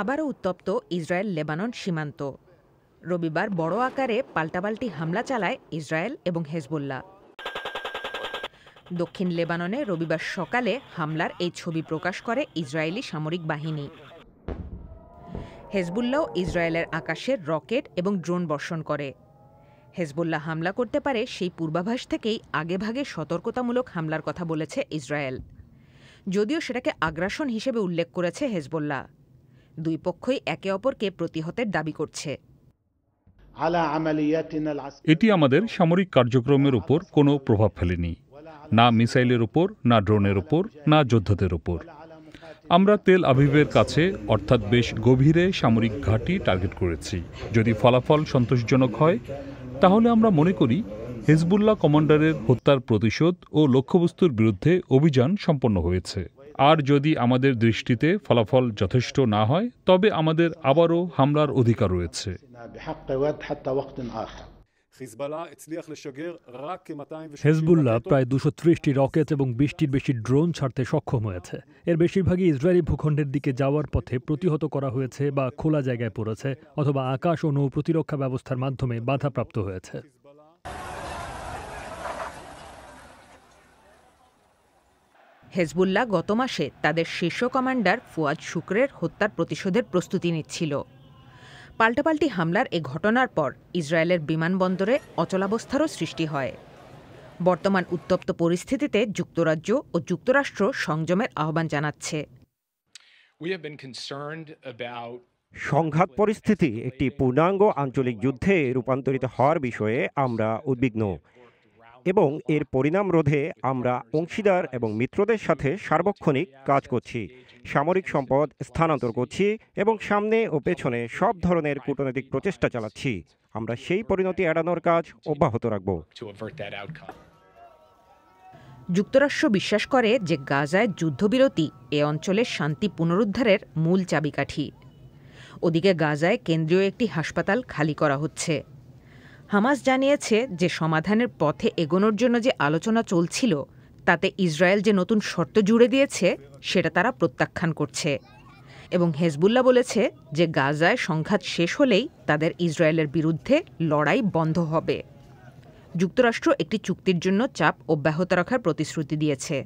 আবারও উত্তপ্ত Israel Lebanon সীমান্ত রবিবার বড় আকারে পাল্টাপাল্টি হামলা চালায় ইসরায়েল এবং হেজবুল্লাহ দক্ষিণ লেবাননে রবিবার সকালে হামলার এই ছবি প্রকাশ করে ইসরায়েলি সামরিক বাহিনী হেজবুল্লাহ ইসরায়েলের আকাশে রকেট এবং ড্রোন বর্ষণ করে হেজবুল্লাহ হামলা করতে পারে সেই পূর্বাভাস থেকেই আগেভাগে সতর্কতামূলক হামলার কথা বলেছে ইসরায়েল যদিও সেটাকে আগ্রাসন হিসেবে উল্লেখ করেছে হেজবুল্লাহ দুই পক্ষই একে অপরকে প্রতিহতের দাবি করছে এটি আমাদের সামরিক কার্যক্রমের উপর কোনো প্রভাব ফেলেনি না মিসাইলের উপর না ড্রোনের উপর না যোদ্ধাদের উপর আমরা তেল আভিবের কাছে অর্থাৎ বেশ গভীরে সামরিক ঘাঁটি টার্গেট করেছি যদি ফলাফল সন্তোষজনক হয় তাহলে আমরা মনে করি হিজবুল্লাহ কমান্ডারের হত্যার প্রতিশোধ ও লক্ষ্যবস্তুর বিরুদ্ধে অভিযান সম্পন্ন হয়েছে আর যদি আমাদের দৃষ্টিতে ফলাফল যথেষ্ট না হয় তবে আমাদের আবারও হামলার অধিকার রয়েছে হেজবুল্লাহ প্রায় দুশো ত্রিশটি রকেট এবং বিশটির বেশি ড্রোন ছাড়তে সক্ষম হয়েছে এর বেশিরভাগই ইসরায়েলি ভূখণ্ডের দিকে যাওয়ার পথে প্রতিহত করা হয়েছে বা খোলা জায়গায় পড়েছে অথবা আকাশ ও নৌ প্রতিরক্ষা ব্যবস্থার মাধ্যমে বাধাপ্রাপ্ত হয়েছে হেজবুল্লাহ গত মাসে তাদের শীর্ষ কমান্ডার ফুয়াদ শুক্রের হত্যার প্রতিশোধের প্রস্তুতি নিচ্ছিল পাল্টাপাল্টি হামলার এ ঘটনার পর ইসরায়েলের বিমানবন্দরে অচলাবস্থারও সৃষ্টি হয় বর্তমান উত্তপ্ত পরিস্থিতিতে যুক্তরাজ্য ও যুক্তরাষ্ট্র সংযমের আহ্বান জানাচ্ছে সংঘাত পরিস্থিতি একটি পূর্ণাঙ্গ আঞ্চলিক যুদ্ধে রূপান্তরিত হওয়ার বিষয়ে আমরা উদ্বিগ্ন এবং এর পরিণাম রোধে আমরা অংশীদার এবং মিত্রদের সাথে সার্বক্ষণিক কাজ করছি সামরিক সম্পদ স্থানান্তর করছি এবং সামনে ও পেছনে সব ধরনের কূটনৈতিক প্রচেষ্টা চালাচ্ছি আমরা সেই পরিণতি এড়ানোর কাজ অব্যাহত রাখব যুক্তরাষ্ট্র বিশ্বাস করে যে গাজায় যুদ্ধবিরতি এ অঞ্চলের শান্তি পুনরুদ্ধারের মূল চাবিকাঠি ওদিকে গাজায় কেন্দ্রীয় একটি হাসপাতাল খালি করা হচ্ছে হামাস জানিয়েছে যে সমাধানের পথে এগোনোর জন্য যে আলোচনা চলছিল তাতে ইসরায়েল যে নতুন শর্ত জুড়ে দিয়েছে সেটা তারা প্রত্যাখ্যান করছে এবং হেজবুল্লাহ বলেছে যে গাজায় সংঘাত শেষ হলেই তাদের ইসরায়েলের বিরুদ্ধে লড়াই বন্ধ হবে যুক্তরাষ্ট্র একটি চুক্তির জন্য চাপ অব্যাহত রাখার প্রতিশ্রুতি দিয়েছে